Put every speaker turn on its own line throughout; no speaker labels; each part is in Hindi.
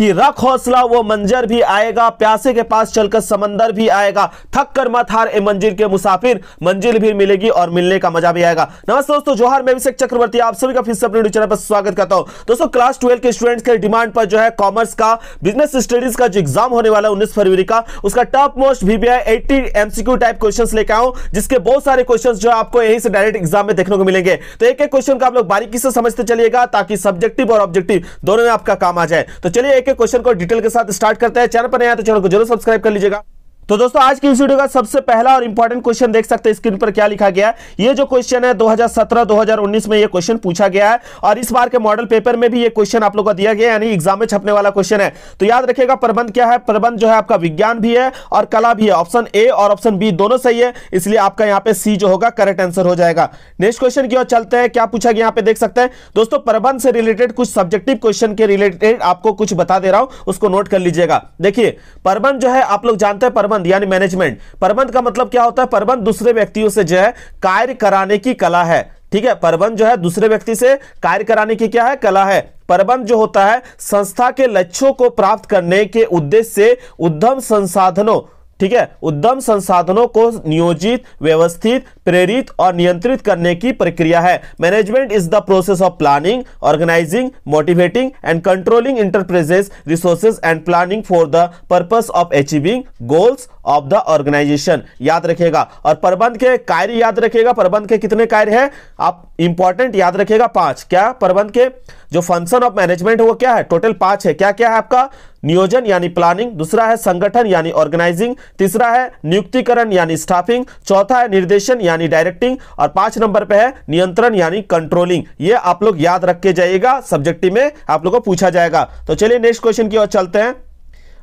कि रख हौसला वो मंजर भी आएगा प्यासे के पास चलकर समंदर भी आएगा थक कर मत हार ए मंजिल के मुसाफिर मंजिल भी मिलेगी और मिलने का मजा भी आएगा नमस्ते दोस्तों जोहर मैं अभिषेक चक्रवर्ती आप सभी का फिर से अपने चैनल पर स्वागत करता हूं दोस्तों क्लास ट्वेल्व के स्टूडेंट्स के डिमांड पर जो है कॉमर्स का बिजनेस स्टडीज का जो एग्जाम होने वाला है उन्नीस फरवरी का उसका top most VBI eighty MCQ type question लेकर आऊं जिसके बहुत सारे क्वेश्चन जो आपको यहीं से डायरेक्ट एग्जाम में देखने को मिलेंगे तो एक एक क्वेश्चन का आप लोग बारीकी से समझते चलिएगा ताकि सब्जेक्टिव और ऑब्जेक्टिव दोनों में आपका काम आ जाए तो चलिए एक के क्वेश्चन को डिटेल के साथ स्टार्ट करते हैं चैनल पर नया तो चैनल को जरूर सब्सक्राइब कर लीजिएगा तो दोस्तों आज की इस वीडियो का सबसे पहला और इंपॉर्टेंट क्वेश्चन देख सकते हैं स्क्रीन पर क्या लिखा गया है ये जो क्वेश्चन है 2017-2019 में ये क्वेश्चन पूछा गया है और इस बार के मॉडल पेपर में भी ये क्वेश्चन आप लोगों को दिया गया यानी एग्जाम में छपने वाला क्वेश्चन है तो याद रखेगा प्रबंध क्या है प्रबंध जो है आपका विज्ञान भी है और कला भी है ऑप्शन ए और ऑप्शन बी दोनों सही है इसलिए आपका यहाँ पे सी जो होगा करेक्ट आंसर हो जाएगा नेक्स्ट क्वेश्चन की ओर चलते हैं क्या पूछा गया यहाँ पे देख सकते हैं दोस्तों प्रबंध से रिलेटेड कुछ सब्जेक्टिव क्वेश्चन के रिलेटेड आपको कुछ बता दे रहा हूं उसको नोट कर लीजिएगा देखिए प्रबंध जो है आप लोग जानते हैं प्रबंध प्रबंध यानी मैनेजमेंट प्रबंध का मतलब क्या होता है प्रबंध दूसरे व्यक्तियों से जो है कार्य कराने की कला है ठीक है प्रबंध जो है दूसरे व्यक्ति से कार्य कराने की क्या है कला है प्रबंध जो होता है संस्था के लक्ष्यों को प्राप्त करने के उद्देश्य से उद्यम संसाधनों ठीक है उद्यम संसाधनों को नियोजित व्यवस्थित प्रेरित और नियंत्रित करने की प्रक्रिया है management is the process of planning organising motivating and controlling enterprises resources and planning for the purpose of achieving goals of the organisation याद रखेगा और प्रबंध के कार्य याद रखेगा प्रबंध के कितने कार्य है आप इंपॉर्टेंट याद रखेगा पांच क्या प्रबंध के जो फंक्शन ऑफ मैनेजमेंट वो क्या है टोटल पांच है क्या क्या है आपका नियोजन यानी प्लानिंग दूसरा है संगठन यानी ऑर्गेनाइजिंग तीसरा है नियुक्तिकरण यानी स्टाफिंग चौथा है निर्देशन यानी डायरेक्टिंग और पांच नंबर पे है नियंत्रण यानी कंट्रोलिंग ये आप लोग याद रख के जाइएगा सब्जेक्टिव में आप लोग को पूछा जाएगा तो चलिए नेक्स्ट क्वेश्चन की ओर चलते हैं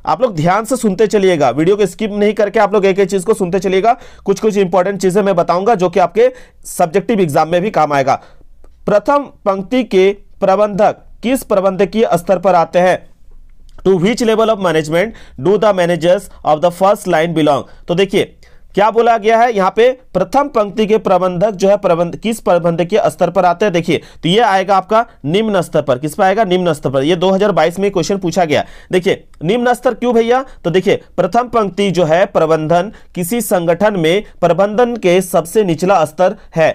आप लोग ध्यान से सुनते चलिएगा वीडियो को स्किप नहीं करके आप लोग एक एक चीज को सुनते चलिएगा कुछ कुछ इंपॉर्टेंट चीजें मैं बताऊंगा जो कि आपके सब्जेक्टिव एग्जाम में भी काम आएगा प्रथम पंक्ति के प्रबंधक किस प्रबंधकीय स्तर पर आते हैं to which level of management do the managers of the first line belong तो देखिए क्या बोला गया है यहाँ पे प्रथम पंक्ति के प्रबंधक जो है प्रबंध किस के स्तर पर आते हैं देखिए तो ये आएगा आपका निम्न स्तर पर किस पर आएगा निम्न स्तर पर ये 2022 में क्वेश्चन पूछा गया देखिए निम्न स्तर क्यों भैया तो देखिए प्रथम पंक्ति जो है प्रबंधन किसी संगठन में प्रबंधन के सबसे निचला स्तर है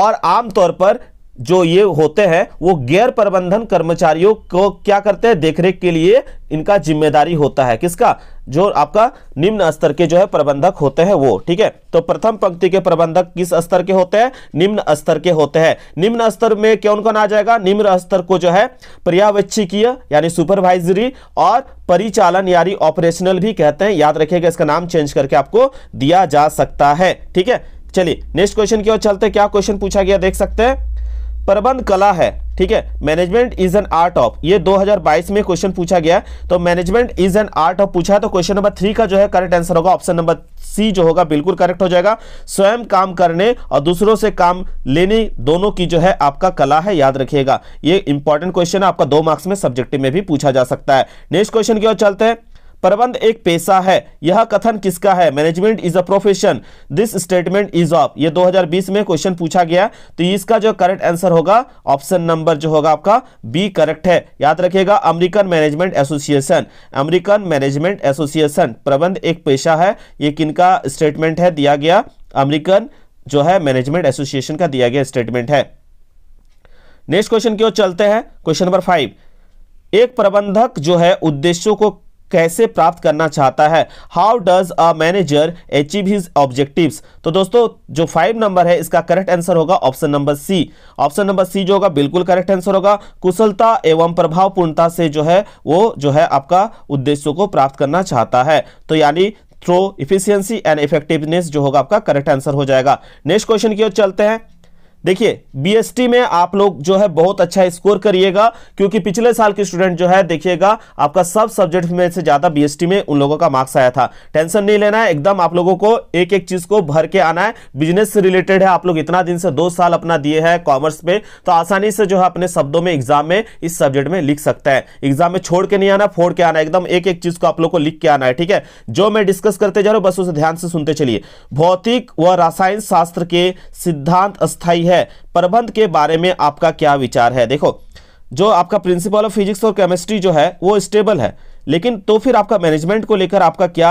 और आमतौर पर जो ये होते हैं वो गैर प्रबंधन कर्मचारियों को क्या करते हैं देखरेख के लिए इनका जिम्मेदारी होता है किसका जो आपका निम्न स्तर के जो है प्रबंधक होते हैं वो ठीक है तो प्रथम पंक्ति के प्रबंधक किस स्तर के होते हैं निम्न स्तर के होते हैं निम्न स्तर में क्यों कौन आ जाएगा निम्न स्तर को जो है पर्यावेक्षिकीय यानी सुपरवाइजरी और परिचालन यानी ऑपरेशनल भी कहते हैं याद रखिएगा इसका नाम चेंज करके आपको दिया जा सकता है ठीक है चलिए नेक्स्ट क्वेश्चन की ओर चलते क्या क्वेश्चन पूछा गया देख सकते हैं प्रबंध कला है ठीक है management is an art of ये 2022 में क्वेश्चन पूछा गया तो management is an art of पूछा तो क्वेश्चन नंबर थ्री का जो है करेक्ट आंसर होगा ऑप्शन नंबर सी जो होगा बिल्कुल करेक्ट हो जाएगा स्वयं काम करने और दूसरों से काम लेने दोनों की जो है आपका कला है याद रखिएगा ये इंपॉर्टेंट क्वेश्चन है आपका दो मार्क्स में सब्जेक्टिव में भी पूछा जा सकता है नेक्स्ट क्वेश्चन की ओर चलते हैं प्रबंध एक पेशा है यह कथन किसका है management is a profession this statement is of ये 2020 में क्वेश्चन पूछा गया तो इसका जो करेक्ट आंसर होगा ऑप्शन नंबर जो होगा आपका बी करेक्ट है याद रखिएगा American management association American management association प्रबंध एक पेशा है ये किनका स्टेटमेंट है दिया गया अमेरिकन जो है मैनेजमेंट एसोसिएशन का दिया गया स्टेटमेंट है नेक्स्ट क्वेश्चन की ओर चलते हैं क्वेश्चन नंबर फाइव एक प्रबंधक जो है उद्देश्यों को कैसे प्राप्त करना चाहता है how does a manager achieve his objectives तो दोस्तों जो फाइव नंबर है इसका करेक्ट आंसर होगा option number C option number C जो होगा बिल्कुल करेक्ट आंसर होगा कुशलता एवं प्रभावपूर्णता से जो है वो जो है आपका उद्देश्यों को प्राप्त करना चाहता है तो यानी थ्रो इफिशियंसी एंड इफेक्टिवनेस जो होगा आपका करेक्ट आंसर हो जाएगा नेक्स्ट क्वेश्चन की ओर चलते हैं देखिए बीएसटी में आप लोग जो है बहुत अच्छा स्कोर करिएगा क्योंकि पिछले साल के स्टूडेंट जो है देखिएगा आपका सब सब्जेक्ट में से ज्यादा बीएसटी में उन लोगों का मार्क्स आया था टेंशन नहीं लेना है एकदम आप लोगों को एक एक चीज को भर के आना है बिजनेस से रिलेटेड है आप लोग इतना दिन से दो साल अपना दिए हैं कॉमर्स पे तो आसानी से जो है अपने शब्दों में एग्जाम में इस सब्जेक्ट में लिख सकता है एग्जाम में छोड़ के नहीं आना फोड़ के आना एकदम एक एक चीज को आप लोग को लिख के आना है ठीक है जो मैं डिस्कस करते जा रहा हूं बस उसे ध्यान से सुनते चलिए भौतिक व रासायन शास्त्र के सिद्धांत अस्थायी है है प्रबंध के बारे में आपका क्या विचार है देखो जो आपका प्रिंसिपल ऑफ फिजिक्स और केमिस्ट्री जो है वो स्टेबल है लेकिन तो फिर आपका मैनेजमेंट को लेकर आपका क्या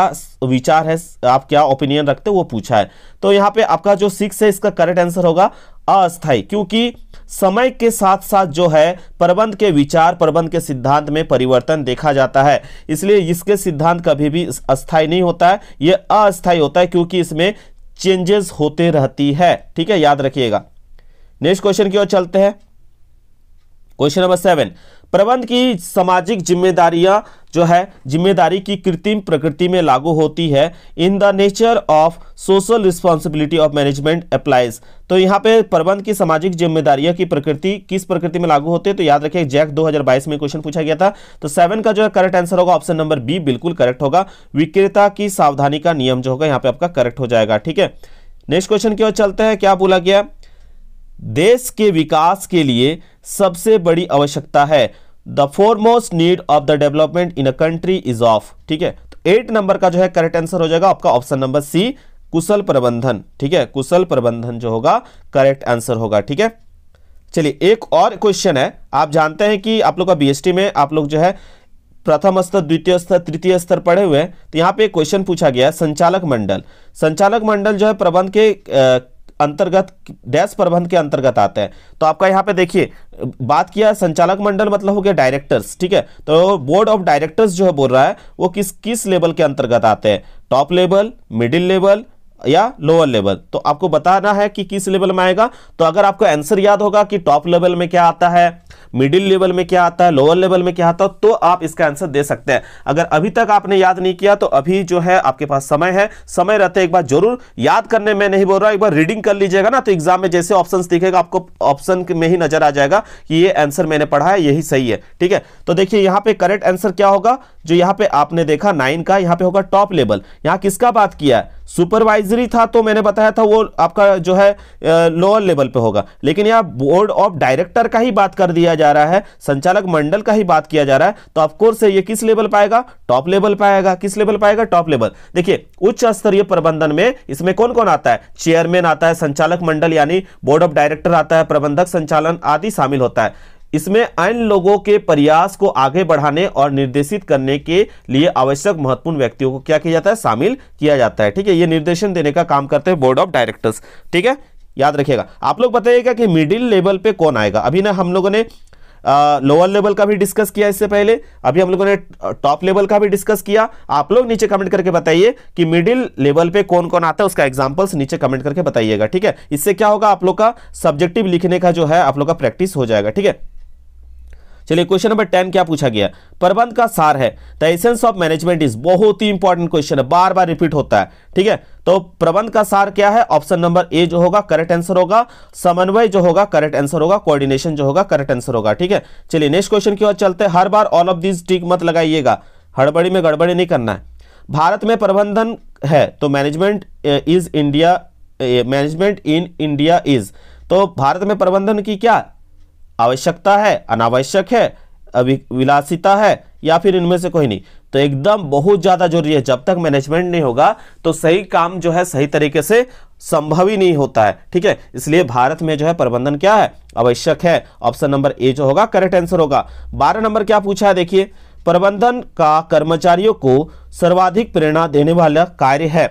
विचार है आप क्या ओपिनियन रखते हो वो पूछा है तो यहाँ पे आपका जो सिक्स है इसका करेक्ट आंसर होगा अस्थाई क्योंकि समय के साथ साथ जो है प्रबंध के विचार प्रबंध के सिद्धांत में परिवर्तन देखा जाता है इसलिए इसके सिद्धांत कभी भी अस्थायी नहीं होता है ये अस्थायी होता है क्योंकि इसमें चेंजेस होते रहती है ठीक है याद रखिएगा नेक्स्ट क्वेश्चन की ओर चलते हैं क्वेश्चन नंबर सेवन प्रबंध की सामाजिक जिम्मेदारियां जो है जिम्मेदारी की कृत्रिम प्रकृति में लागू होती है in the nature of social responsibility of management applies तो यहाँ पे प्रबंध की सामाजिक जिम्मेदारियां की प्रकृति किस प्रकृति में लागू होती है तो याद रखिए जैक 2022 में क्वेश्चन पूछा गया था तो सेवन का जो है करेक्ट आंसर होगा ऑप्शन नंबर बी बिल्कुल करेक्ट होगा विक्रेता की सावधानी का नियम जो होगा यहाँ पे आपका करेक्ट हो जाएगा ठीक है नेक्स्ट क्वेश्चन की ओर चलते हैं क्या बोला गया है देश के विकास के लिए सबसे बड़ी आवश्यकता है the foremost need of the development in a country is of ठीक है तो एट नंबर का जो है करेक्ट आंसर हो जाएगा आपका ऑप्शन नंबर सी कुशल प्रबंधन ठीक है कुशल प्रबंधन जो होगा करेक्ट आंसर होगा ठीक है चलिए एक और क्वेश्चन है आप जानते हैं कि आप लोग का बीएसटी में आप लोग जो है प्रथम स्तर द्वितीय स्तर तृतीय स्तर पढ़े हुए हैं तो यहाँ पे क्वेश्चन पूछा गया है संचालक मंडल संचालक मंडल जो है प्रबंध के अंतर्गत डैश प्रबंध के अंतर्गत आते हैं तो आपका यहाँ पे देखिए बात किया संचालक मंडल मतलब हो गया डायरेक्टर्स ठीक है तो बोर्ड ऑफ डायरेक्टर्स जो है बोल रहा है वो किस किस लेवल के अंतर्गत आते हैं टॉप लेवल मिडिल लेवल या लोअर लेवल तो आपको बताना है कि किस लेवल में आएगा तो अगर आपको आंसर याद होगा कि टॉप लेवल में क्या आता है मिडिल लेवल में क्या आता है लोअर लेवल में क्या आता है तो आप इसका आंसर दे सकते हैं अगर अभी तक आपने याद नहीं किया तो अभी जो है आपके पास समय है समय रहते एक बार जरूर याद करने में नहीं बोल रहा एक बार रीडिंग कर लीजिएगा ना तो एग्जाम में जैसे ऑप्शन दिखेगा आपको ऑप्शन में ही नजर आ जाएगा कि ये आंसर मैंने पढ़ा है यही सही है ठीक है तो देखिए यहाँ पे करेक्ट आंसर क्या होगा जो यहाँ पे आपने देखा नाइन का यहाँ पे होगा टॉप लेवल यहाँ किसका बात किया है सुपरवाइजरी था तो मैंने बताया था वो आपका जो है लोअर लेवल पे होगा लेकिन यहाँ बोर्ड ऑफ डायरेक्टर का ही बात कर दिया जा रहा है संचालक मंडल का ही बात किया जा रहा है तो ऑफकोर्स ये किस लेवल पाएगा टॉप लेवल पाएगा किस लेवल पाएगा टॉप लेवल देखिए उच्च स्तरीय प्रबंधन में इसमें कौन कौन आता है चेयरमैन आता है संचालक मंडल यानी बोर्ड ऑफ डायरेक्टर आता है प्रबंधक संचालन आदि शामिल होता है इसमें अन्य लोगों के प्रयास को आगे बढ़ाने और निर्देशित करने के लिए आवश्यक महत्वपूर्ण व्यक्तियों को क्या किया जाता है शामिल किया जाता है ठीक है ये निर्देशन देने का काम करते हैं बोर्ड ऑफ डायरेक्टर्स ठीक है याद रखिएगा आप लोग बताइएगा कि मिडिल लेवल पे कौन आएगा अभी ना हम लोगों ने लोअर लेवल का भी डिस्कस किया इससे पहले अभी हम लोगों ने टॉप लेवल का भी डिस्कस किया आप लोग नीचे कमेंट करके बताइए कि मिडिल लेवल पे कौन कौन आता है उसका एग्जांपल्स नीचे कमेंट करके बताइएगा ठीक है इससे क्या होगा आप लोग का सब्जेक्टिव लिखने का जो है आप लोग का प्रैक्टिस हो जाएगा ठीक है चलिए क्वेश्चन नंबर टेन क्या पूछा गया प्रबंध का सार है the essence of management is बहुत ही इंपॉर्टेंट क्वेश्चन है बार बार रिपीट होता है ठीक है तो प्रबंध का सार क्या है ऑप्शन नंबर ए जो होगा करेक्ट आंसर होगा समन्वय जो होगा करेक्ट आंसर होगा कोऑर्डिनेशन जो होगा करेक्ट आंसर होगा ठीक है चलिए नेक्स्ट क्वेश्चन की ओर चलते हैं हर बार ऑल ऑफ दिस टिक मत लगाइएगा हड़बड़ी में गड़बड़ी नहीं करना है भारत में प्रबंधन है तो management is India management in India is तो भारत में प्रबंधन की क्या आवश्यकता है अनावश्यक है विलासिता है या फिर इनमें से कोई नहीं तो एकदम बहुत ज़्यादा जरूरी है जब तक मैनेजमेंट नहीं होगा तो सही काम जो है सही तरीके से संभव ही नहीं होता है ठीक है इसलिए भारत में जो है प्रबंधन क्या है आवश्यक है ऑप्शन नंबर ए जो होगा करेक्ट आंसर होगा बारह नंबर क्या पूछा है देखिए प्रबंधन का कर्मचारियों को सर्वाधिक प्रेरणा देने वाला कार्य है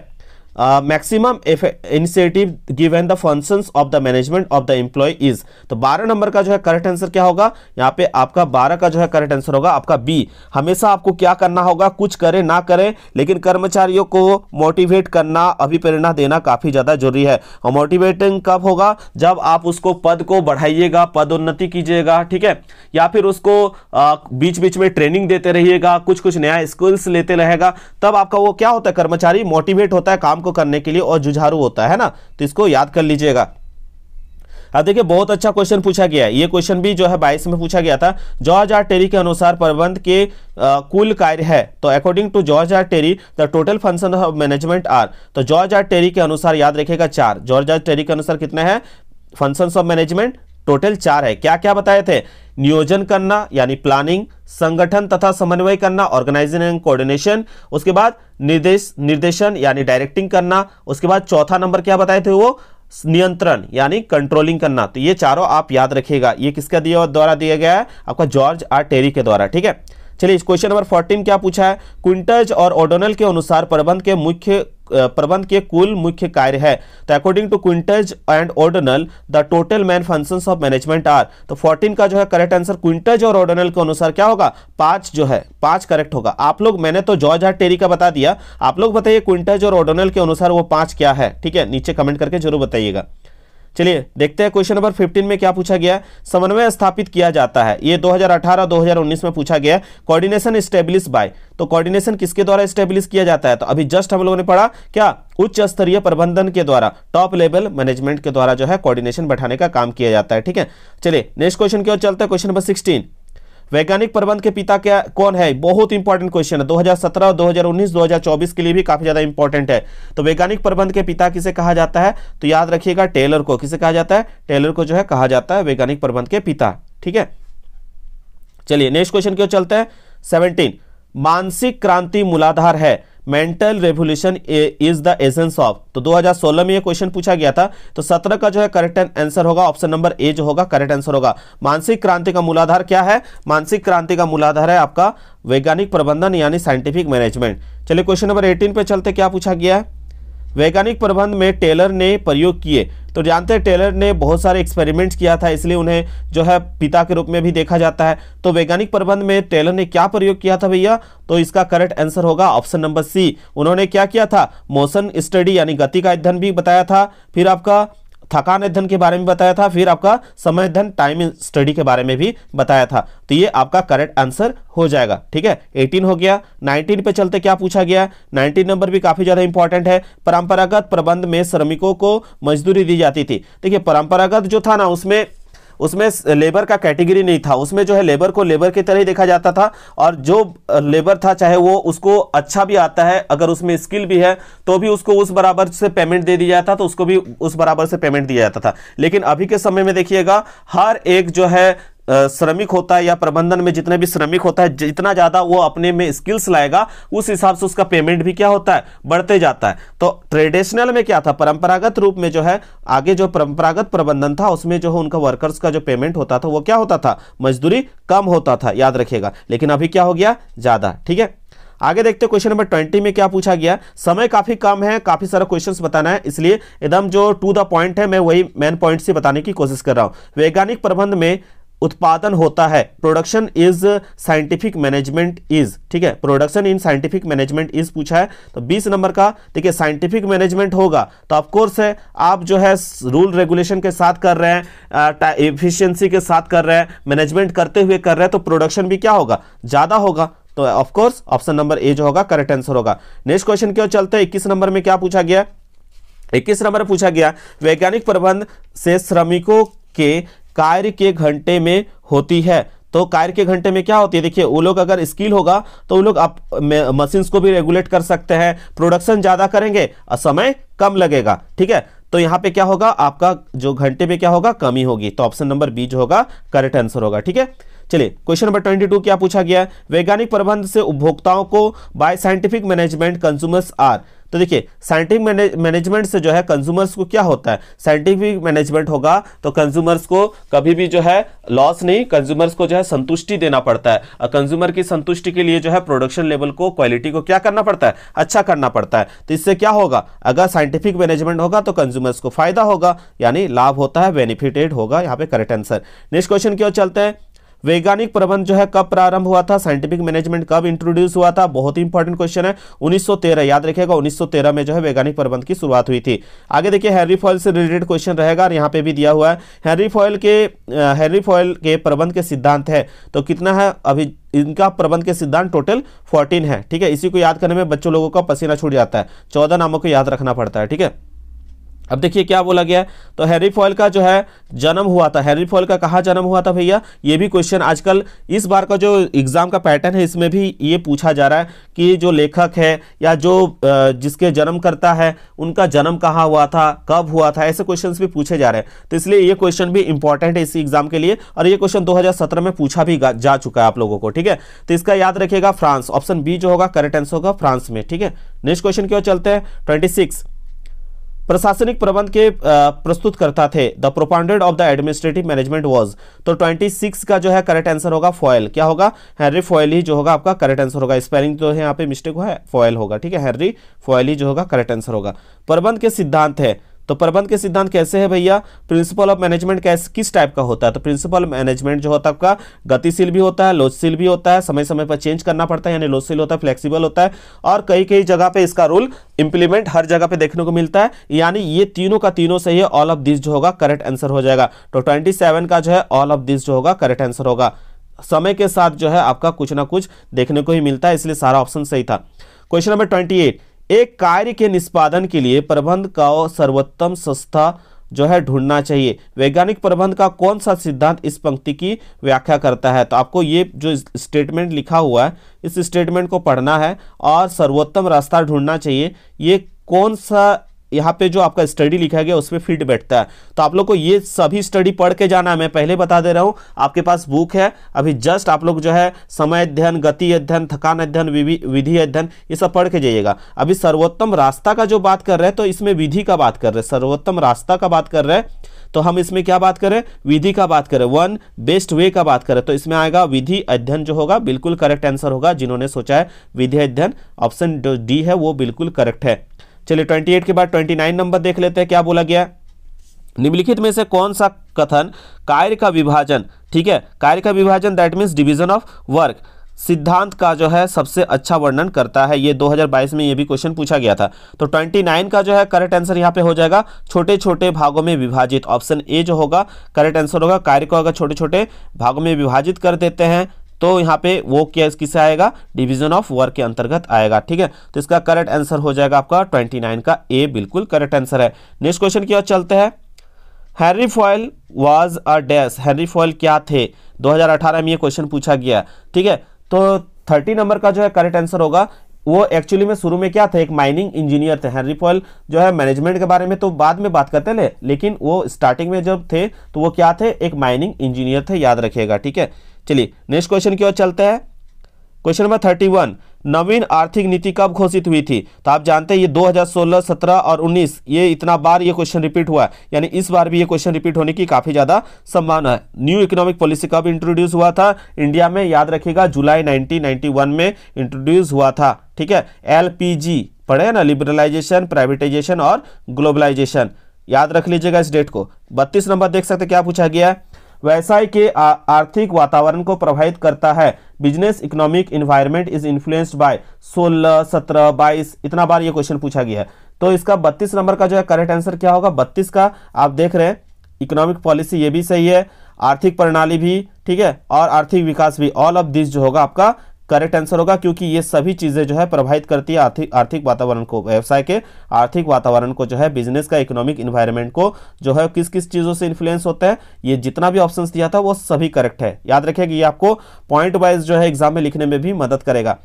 maximum uh, initiative initiative the the of the management of the employ is तो 12 नंबर का जो है करेक्ट आंसर क्या होगा यहाँ पे आपका 12 का जो है करेक्ट आंसर होगा आपका बी हमेशा आपको क्या करना होगा कुछ करें ना करें लेकिन कर्मचारियों को मोटिवेट करना अभिप्रेरणा देना काफ़ी ज़्यादा जरूरी है और मोटिवेटिंग कब होगा जब आप उसको पद को बढ़ाइएगा पदोन्नति कीजिएगा ठीक है या फिर उसको आ, बीच बीच में ट्रेनिंग देते रहिएगा कुछ कुछ नया स्किल्स लेते रहेगा तब आपका वो क्या होता है कर्मचारी मोटिवेट होता है काम को करने के लिए और जुझारू होता है ना तो इसको याद कर लीजिएगा अब देखिए बहुत अच्छा क्वेश्चन पूछा गया है ये क्वेश्चन भी जो है बाईस में पूछा गया था जॉर्ज आर टेरी के अनुसार प्रबंध के आ, कुल कार्य है तो according to George R Terry the total function of management are तो जॉर्ज आर टेरी के अनुसार याद रखेगा चार जॉर्ज आर टेरी के अनुसार कितने हैं फंक्शंस ऑफ मैनेजमेंट टोटल चार है क्या क्या बताए थे नियोजन करना यानी प्लानिंग संगठन तथा समन्वय करना ऑर्गेनाइजिंग एंड कोऑर्डिनेशन उसके बाद निर्देश निर्देशन यानी डायरेक्टिंग करना उसके बाद चौथा नंबर क्या बताए थे वो नियंत्रण यानी कंट्रोलिंग करना तो ये चारों आप याद रखिएगा ये किसका दिया द्वारा दिया गया है आपका जॉर्ज आर टेरी के द्वारा ठीक है चलिए इस क्वेश्चन नंबर फोर्टीन क्या पूछा है क्विंटज और ओडोनल के अनुसार प्रबंध के मुख्य प्रबंध के कुल मुख्य कार्य है तो according to Koontz and O'Donnell the total main function of management are तो 14 का जो है करेक्ट आंसर क्विंटज और ऑर्डनल के अनुसार क्या होगा पांच जो है पांच करेक्ट होगा आप लोग मैंने तो जॉर्ज आर टेरी का बता दिया आप लोग बताइए क्विंटज और ऑर्डनल के अनुसार वो पांच क्या है ठीक है नीचे कमेंट करके जरूर बताइएगा चलिए देखते हैं क्वेश्चन नंबर 15 में क्या पूछा गया समन्वय स्थापित किया जाता है ये 2018-2019 में पूछा गया कोऑर्डिनेशन स्टेब्लिश बाय तो कोऑर्डिनेशन किसके द्वारा स्टेब्लिश किया जाता है तो अभी जस्ट हम लोगों ने पढ़ा क्या उच्च स्तरीय प्रबंधन के द्वारा टॉप लेवल मैनेजमेंट के द्वारा जो है कॉर्डिनेशन बैठाने का काम किया जाता है ठीक है चलिए नेक्स्ट क्वेश्चन की ओर चलता है क्वेश्चन नंबर सिक्सटीन वैज्ञानिक प्रबंध के पिता क्या कौन है बहुत इंपॉर्टेंट क्वेश्चन है 2017 2019 2024 के लिए भी काफी ज्यादा इंपॉर्टेंट है तो वैज्ञानिक प्रबंध के पिता किसे कहा जाता है तो याद रखिएगा टेलर को किसे कहा जाता है टेलर को जो है कहा जाता है वैज्ञानिक प्रबंध के पिता ठीक है चलिए नेक्स्ट क्वेश्चन क्यों चलते हैं सेवनटीन मानसिक क्रांति मूलाधार है mental revolution is the essence of तो 2016 में ये क्वेश्चन पूछा गया था तो 17 का जो है करेक्ट आंसर होगा ऑप्शन नंबर ए जो होगा करेक्ट आंसर होगा मानसिक क्रांति का मूलाधार क्या है मानसिक क्रांति का मूलाधार है आपका वैज्ञानिक प्रबंधन यानी साइंटिफिक मैनेजमेंट चलिए क्वेश्चन नंबर एटीन पे चलते क्या पूछा गया है वैज्ञानिक प्रबंध में टेलर ने प्रयोग किए तो जानते हैं टेलर ने बहुत सारे एक्सपेरिमेंट्स किया था इसलिए उन्हें जो है पिता के रूप में भी देखा जाता है तो वैज्ञानिक प्रबंध में टेलर ने क्या प्रयोग किया था भैया तो इसका करेक्ट आंसर होगा ऑप्शन नंबर सी उन्होंने क्या किया था मोशन स्टडी यानी गति का अध्ययन भी बताया था फिर आपका थकान अध्ययन के बारे में बताया था फिर आपका समय अध्ययन टाइम स्टडी के बारे में भी बताया था तो ये आपका करेक्ट आंसर हो जाएगा ठीक है 18 हो गया 19 पे चलते क्या पूछा गया 19 नंबर भी काफी ज्यादा इंपॉर्टेंट है परंपरागत प्रबंध में श्रमिकों को मजदूरी दी जाती थी देखिए परंपरागत जो था ना उसमें उसमें लेबर का कैटेगरी नहीं था उसमें जो है लेबर को लेबर की तरह ही देखा जाता था और जो लेबर था चाहे वो उसको अच्छा भी आता है अगर उसमें स्किल भी है तो भी उसको उस बराबर से पेमेंट दे दिया जाता तो उसको भी उस बराबर से पेमेंट दिया जाता था लेकिन अभी के समय में देखिएगा हर एक जो है श्रमिक होता है या प्रबंधन में जितने भी श्रमिक होता है जितना ज़्यादा वो अपने में स्किल्स लाएगा उस हिसाब से उसका पेमेंट भी क्या होता है बढ़ते जाता है तो ट्रेडिशनल में क्या था परंपरागत रूप में जो है आगे जो परंपरागत प्रबंधन था उसमें जो है उनका वर्कर्स का जो पेमेंट होता था वो क्या होता था मजदूरी कम होता था याद रखिएगा लेकिन अभी क्या हो गया ज़्यादा ठीक है आगे देखते क्वेश्चन नंबर ट्वेंटी में क्या पूछा गया समय काफी कम है काफी सारा क्वेश्चंस बताना है इसलिए एकदम जो टू द पॉइंट है मैं वही मेन पॉइंट से बताने की कोशिश कर रहा हूँ वैज्ञानिक प्रबंध में उत्पादन होता है production is scientific management is ठीक है production in scientific management is पूछा है तो 20 नंबर का देखिए साइंटिफिक मैनेजमेंट होगा तो ऑफ कोर्स है आप जो है रूल रेगुलेशन के साथ कर रहे हैं एफिशिएंसी के साथ कर रहे हैं मैनेजमेंट करते हुए कर रहे हैं तो प्रोडक्शन भी क्या होगा ज़्यादा होगा तो of course option number A जो होगा करेक्ट आंसर होगा नेक्स्ट क्वेश्चन क्यों चलते हैं इक्कीस नंबर में क्या पूछा गया इक्कीस नंबर पूछा गया वैज्ञानिक प्रबंध से श्रमिकों के कार्य के घंटे में होती है तो कार्य के घंटे में क्या होती है देखिए वो लोग अगर स्किल होगा तो वो लोग आप मशीन्स को भी रेगुलेट कर सकते हैं प्रोडक्शन ज़्यादा करेंगे और समय कम लगेगा ठीक है तो यहाँ पे क्या होगा आपका जो घंटे में क्या होगा कमी होगी तो ऑप्शन नंबर बी जो होगा करेक्ट आंसर होगा ठीक है चलिए क्वेश्चन नंबर टू क्या पूछा गया वैज्ञानिक प्रबंध से उपभोक्ताओं को by scientific management consumers are तो देखिए साइंटिफिक मैनेजमेंट से जो है कंज्यूमर्स को क्या होता है साइंटिफिक मैनेजमेंट होगा तो कंज्यूमर्स को कभी भी जो है लॉस नहीं कंज्यूमर्स को जो है संतुष्टि देना पड़ता है और कंज्यूमर की संतुष्टि के लिए जो है प्रोडक्शन लेवल को क्वालिटी को क्या करना पड़ता है अच्छा करना पड़ता है तो इससे क्या होगा अगर साइंटिफिक मैनेजमेंट होगा तो कंज्यूमर्स को फायदा होगा यानी लाभ होता है बेनिफिटेड होगा यहाँ पे करेक्ट आंसर नेक्स्ट क्वेश्चन क्यों चलते हैं वैज्ञानिक प्रबंध जो है कब प्रारंभ हुआ था साइंटिफिक मैनेजमेंट कब इंट्रोड्यूस हुआ था बहुत ही इंपॉर्टेंट क्वेश्चन है 1913 याद रखिएगा 1913 में जो है वैज्ञानिक प्रबंध की शुरुआत हुई थी आगे देखिए हैरी फॉयल से रिलेटेड क्वेश्चन रहेगा और यहाँ पे भी दिया हुआ है हैरी फॉयल के हैरी फॉयल के प्रबंध के सिद्धांत है तो कितना है अभी इनका प्रबंध के सिद्धांत टोटल 14 है ठीक है इसी को याद करने में बच्चों लोगों का पसीना छूट जाता है चौदह नामों को याद रखना पड़ता है ठीक है अब देखिए क्या बोला गया तो हैरी फॉयल का जो है जन्म हुआ था हैरी फॉयल का कहाँ जन्म हुआ था भैया ये भी क्वेश्चन आजकल इस बार का जो एग्ज़ाम का पैटर्न है इसमें भी ये पूछा जा रहा है कि जो लेखक है या जो जिसके जन्म करता है उनका जन्म कहाँ हुआ था कब हुआ था ऐसे क्वेश्चन भी पूछे जा रहे हैं तो इसलिए ये क्वेश्चन भी इंपॉर्टेंट है इस एग्ज़ाम के लिए और ये क्वेश्चन दो में पूछा भी जा चुका है आप लोगों को ठीक है तो इसका याद रखेगा फ्रांस ऑप्शन बी जो होगा करेक्ट आंसर होगा फ्रांस में ठीक है नेक्स्ट क्वेश्चन क्यों चलते हैं ट्वेंटी प्रशासनिक प्रबंध के प्रस्तुतकर्ता थे the propounded of the administrative management was तो 26 का जो है करेक्ट आंसर होगा फॉयल क्या होगा हेनरी फॉयल ही जो होगा आपका करेक्ट आंसर होगा स्पेलिंग तो यहाँ पे मिस्टेक हुआ है फॉयल होगा ठीक है हेनरी फॉयल ही जो होगा करेक्ट आंसर होगा प्रबंध के सिद्धांत है तो प्रबंध के सिद्धांत कैसे है भैया प्रिंसिपल ऑफ मैनेजमेंट कैसे किस टाइप का होता है तो प्रिंसिपल मैनेजमेंट जो होता है आपका गतिशील भी होता है लोजशील भी होता है समय समय पर चेंज करना पड़ता है यानी लोजशील होता है फ्लेक्सिबल होता है और कई कई जगह पर इसका रूल इंप्लीमेंट हर जगह पे देखने को मिलता है यानी ये तीनों का तीनों सही है ऑल ऑफ दिस जो होगा करेक्ट आंसर हो जाएगा तो ट्वेंटी का जो है ऑल ऑफ दिस जो होगा करेक्ट आंसर होगा समय के साथ जो है आपका कुछ ना कुछ देखने को ही मिलता है इसलिए सारा ऑप्शन सही था क्वेश्चन नंबर एट एक कार्य के निष्पादन के लिए प्रबंध का सर्वोत्तम संस्था जो है ढूंढना चाहिए वैज्ञानिक प्रबंध का कौन सा सिद्धांत इस पंक्ति की व्याख्या करता है तो आपको ये जो स्टेटमेंट लिखा हुआ है इस स्टेटमेंट को पढ़ना है और सर्वोत्तम रास्ता ढूंढना चाहिए ये कौन सा यहाँ पे जो आपका स्टडी लिखा गया उसमें फिट बैठता है तो आप लोग को ये सभी स्टडी पढ़ के जाना है मैं पहले बता दे रहा हूँ आपके पास बुक है अभी जस्ट आप लोग जो है समय अध्ययन गति अध्ययन थकान अध्ययन विधि अध्ययन ये सब पढ़ के जाइएगा अभी सर्वोत्तम रास्ता का जो बात कर रहे हैं तो इसमें विधि का बात कर रहे हैं सर्वोत्तम रास्ता का बात कर रहे हैं तो हम इसमें क्या बात करें विधि का बात करें वन बेस्ट वे का बात करें तो इसमें आएगा विधि अध्ययन जो होगा बिल्कुल करेक्ट आंसर होगा जिन्होंने सोचा है विधि अध्ययन ऑप्शन जो डी है वो बिल्कुल करेक्ट है चलिए 28 के बाद 29 नंबर देख लेते हैं क्या बोला गया निम्नलिखित में से कौन सा कथन कार्य का विभाजन ठीक है कार्य का विभाजन that means division of work सिद्धांत का जो है सबसे अच्छा वर्णन करता है ये 2022 में ये भी क्वेश्चन पूछा गया था तो 29 का जो है करेक्ट आंसर यहाँ पे हो जाएगा छोटे छोटे भागों में विभाजित ऑप्शन ए जो होगा करेक्ट आंसर होगा कार्य को अगर छोटे छोटे भागों में विभाजित कर देते हैं तो यहाँ पे वो क्या किससे आएगा डिवीजन ऑफ वर्क के अंतर्गत आएगा ठीक है तो इसका करेक्ट आंसर हो जाएगा आपका 29 का ए बिल्कुल करेक्ट आंसर है नेक्स्ट क्वेश्चन की ओर चलते हैं Harry Fayol was a dash Harry Fayol क्या थे 2018 में ये क्वेश्चन पूछा गया ठीक है तो थर्टी नंबर का जो है करेक्ट आंसर होगा वो एक्चुअली में शुरू में क्या थे एक माइनिंग इंजीनियर थे हेनरी पॉल जो है मैनेजमेंट के बारे में तो बाद में बात करते ले, लेकिन वो स्टार्टिंग में जब थे तो वो क्या थे एक माइनिंग इंजीनियर थे याद रखिएगा ठीक है चलिए नेक्स्ट क्वेश्चन की ओर चलते हैं क्वेश्चन नंबर थर्टी वन नवीन आर्थिक नीति कब घोषित हुई थी तो आप जानते हैं ये 2016, 17 और 19 ये इतना बार ये क्वेश्चन रिपीट हुआ है यानी इस बार भी ये क्वेश्चन रिपीट होने की काफ़ी ज़्यादा संभावना है न्यू इकोनॉमिक पॉलिसी कब इंट्रोड्यूस हुआ था इंडिया में याद रखिएगा जुलाई 1991 में इंट्रोड्यूस हुआ था ठीक है एल पढ़े ना लिबरलाइजेशन प्राइवेटाइजेशन और ग्लोबलाइजेशन याद रख लीजिएगा इस डेट को बत्तीस नंबर देख सकते क्या पूछा गया है व्यवसाय के आर्थिक वातावरण को प्रभावित करता है business economic environment is influenced by 16, 17, 22 इतना बार ये क्वेश्चन पूछा गया है तो इसका 32 नंबर का जो है करेक्ट आंसर क्या होगा 32 का आप देख रहे हैं इकोनॉमिक पॉलिसी ये भी सही है आर्थिक प्रणाली भी ठीक है और आर्थिक विकास भी ऑल ऑफ दिस जो होगा आपका करेक्ट आंसर होगा क्योंकि ये सभी चीज़ें जो है प्रभावित करती है आर्थिक आर्थिक वातावरण को व्यवसाय के आर्थिक वातावरण को जो है बिजनेस का इकोनॉमिक इन्वायरमेंट को जो है किस किस चीज़ों से इन्फ्लुएंस होता है ये जितना भी ऑप्शन दिया था वो सभी करेक्ट है याद रखेगा ये आपको पॉइंट वाइज जो है एग्जाम में लिखने में भी मदद करेगा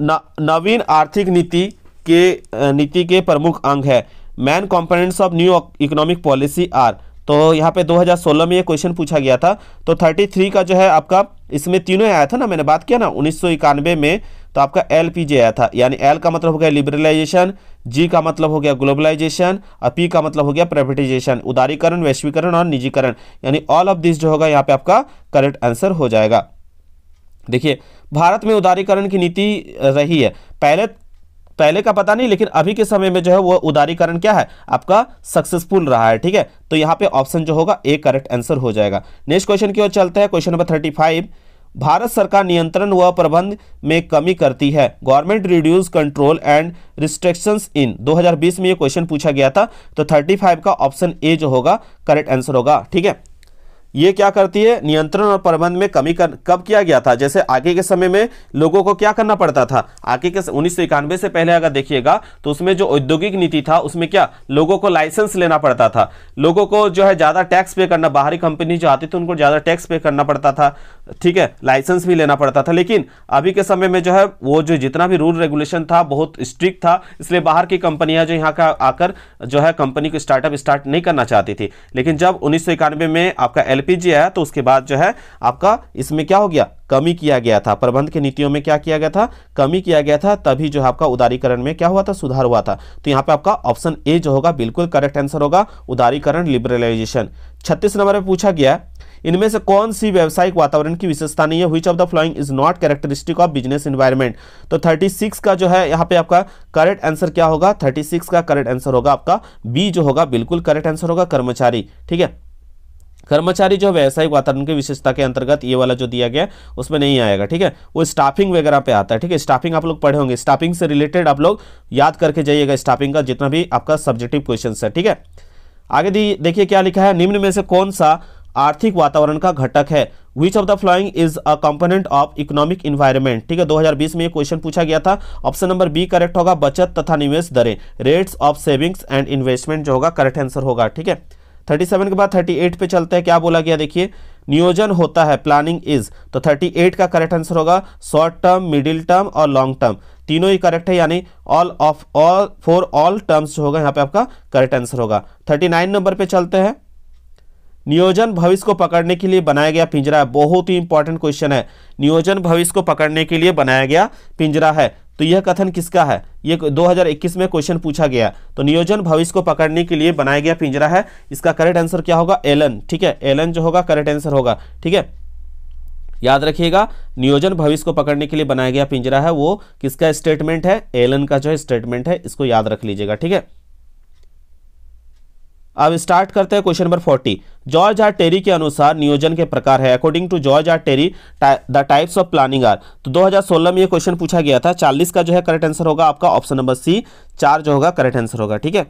न, नवीन आर्थिक नीति के नीति के प्रमुख अंग है main components of new economic policy are तो यहाँ पे 2016 में ये क्वेश्चन पूछा गया था तो 33 का जो है आपका इसमें तीनों आया था ना मैंने बात किया ना उन्नीस में तो आपका एल आया था यानी एल का मतलब हो गया लिबरलाइजेशन जी का मतलब हो गया ग्लोबलाइजेशन और पी का मतलब हो गया प्राइवेटाइजेशन उदारीकरण वैश्वीकरण और निजीकरण यानी ऑल ऑफ दिस जो होगा यहाँ पे आपका करेक्ट आंसर हो जाएगा देखिए भारत में उदारीकरण की नीति रही है पहले पहले का पता नहीं लेकिन अभी के समय में जो है वो उदारीकरण क्या है आपका सक्सेसफुल रहा है ठीक है तो यहाँ पे ऑप्शन जो होगा ए करेक्ट आंसर हो जाएगा नेक्स्ट क्वेश्चन की ओर चलते हैं क्वेश्चन नंबर थर्टी फाइव भारत सरकार नियंत्रण व प्रबंध में कमी करती है government reduce control and restrictions in 2020 में ये क्वेश्चन पूछा गया था तो 35 का ऑप्शन ए जो होगा करेक्ट आंसर होगा ठीक है ये क्या करती है नियंत्रण और प्रबंध में कमी कर कब किया गया था जैसे आगे के समय में लोगों को क्या करना पड़ता था आगे के उन्नीस से पहले अगर देखिएगा तो उसमें जो औद्योगिक नीति था उसमें क्या लोगों को लाइसेंस लेना पड़ता था लोगों को जो है ज़्यादा टैक्स पे करना बाहरी कंपनी जो आती थी उनको ज़्यादा टैक्स पे करना पड़ता था ठीक है लाइसेंस भी लेना पड़ता था लेकिन अभी के समय में जो है वो जो जितना भी रूल रेगुलेशन था बहुत स्ट्रिक्ट था इसलिए बाहर की कंपनियां जो यहाँ का आकर जो है कंपनी को स्टार्टअप स्टार्ट नहीं करना चाहती थी लेकिन जब उन्नीस में आपका एल एलपीजी आया तो उसके बाद जो है आपका इसमें क्या हो गया कमी किया गया था प्रबंध के नीतियों में क्या किया गया था कमी किया गया था तभी जो आपका उदारीकरण में क्या हुआ था सुधार हुआ था तो यहाँ पे आपका ऑप्शन ए जो होगा बिल्कुल करेक्ट आंसर होगा उदारीकरण लिबरलाइजेशन छत्तीस नंबर में पूछा गया इनमें से कौन सी व्यावसायिक वातावरण की विशेषता नहीं है which of the following is not characteristic of business environment तो 36 का जो है यहाँ पे आपका करेक्ट आंसर क्या होगा 36 का करेक्ट आंसर होगा आपका बी जो होगा बिल्कुल करेक्ट आंसर होगा कर्मचारी ठीक है कर्मचारी जो व्यवसायिक वातावरण की विशेषता के अंतर्गत ये वाला जो दिया गया उसमें नहीं आएगा ठीक है वो स्टाफिंग वगैरह पे आता है ठीक है स्टाफिंग आप लोग पढ़े होंगे स्टाफिंग से रिलेटेड आप लोग याद करके जाइएगा स्टाफिंग का जितना भी आपका सब्जेक्टिव क्वेश्चन है ठीक है आगे देखिए क्या लिखा है निम्न में से कौन सा आर्थिक वातावरण का घटक है which of the following is a component of economic environment ठीक है 2020 में ये क्वेश्चन पूछा गया था ऑप्शन नंबर बी करेक्ट होगा बचत तथा निवेश दरें rates of savings and investment जो होगा करेक्ट आंसर होगा ठीक है 37 के बाद 38 पे चलते हैं क्या बोला गया देखिए नियोजन होता है प्लानिंग इज तो 38 का करेक्ट आंसर होगा शॉर्ट टर्म मिडिल टर्म और लॉन्ग टर्म तीनों ही करेक्ट है यानी all of all for all terms जो होगा यहाँ पे आपका करेक्ट आंसर होगा 39 नंबर पे चलते हैं नियोजन भविष्य को पकड़ने के लिए बनाया गया पिंजरा है बहुत ही इंपॉर्टेंट क्वेश्चन है नियोजन भविष्य को पकड़ने के लिए बनाया गया पिंजरा है तो यह कथन किसका है ये 2021 में क्वेश्चन पूछा गया तो नियोजन भविष्य को पकड़ने के लिए बनाया गया पिंजरा है इसका करेक्ट आंसर क्या होगा एलन ठीक है एलन जो होगा करेक्ट आंसर होगा ठीक है याद रखिएगा नियोजन भविष्य को पकड़ने के लिए बनाया गया पिंजरा है वो किसका स्टेटमेंट है एलन का जो है स्टेटमेंट है इसको याद रख लीजिएगा ठीक है अब स्टार्ट करते हैं question number forty George R Terry के अनुसार नियोजन के प्रकार है according to George R Terry the types of planning are तो 2016 में ये क्वेश्चन पूछा गया था 40 का जो है करेक्ट आंसर होगा आपका ऑप्शन नंबर सी चार जो होगा करेक्ट आंसर होगा ठीक है